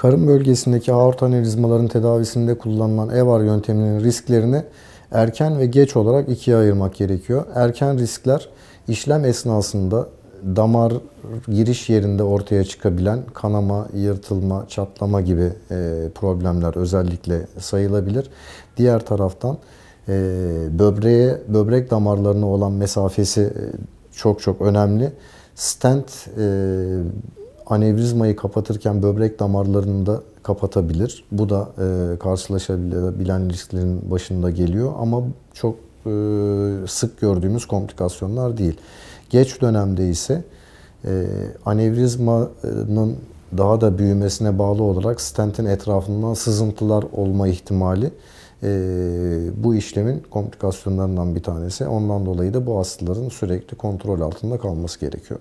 Karın bölgesindeki aort anevrizmaların tedavisinde kullanılan EVAR yönteminin risklerini erken ve geç olarak ikiye ayırmak gerekiyor. Erken riskler işlem esnasında damar giriş yerinde ortaya çıkabilen kanama, yırtılma, çatlama gibi e, problemler özellikle sayılabilir. Diğer taraftan e, böbreğe, böbrek damarlarına olan mesafesi e, çok çok önemli. Stent anevrizmayı kapatırken böbrek damarlarını da kapatabilir. Bu da e, karşılaşabilen risklerin başında geliyor ama çok e, sık gördüğümüz komplikasyonlar değil. Geç dönemde ise e, anevrizmanın daha da büyümesine bağlı olarak stentin etrafından sızıntılar olma ihtimali e, bu işlemin komplikasyonlarından bir tanesi. Ondan dolayı da bu hastaların sürekli kontrol altında kalması gerekiyor.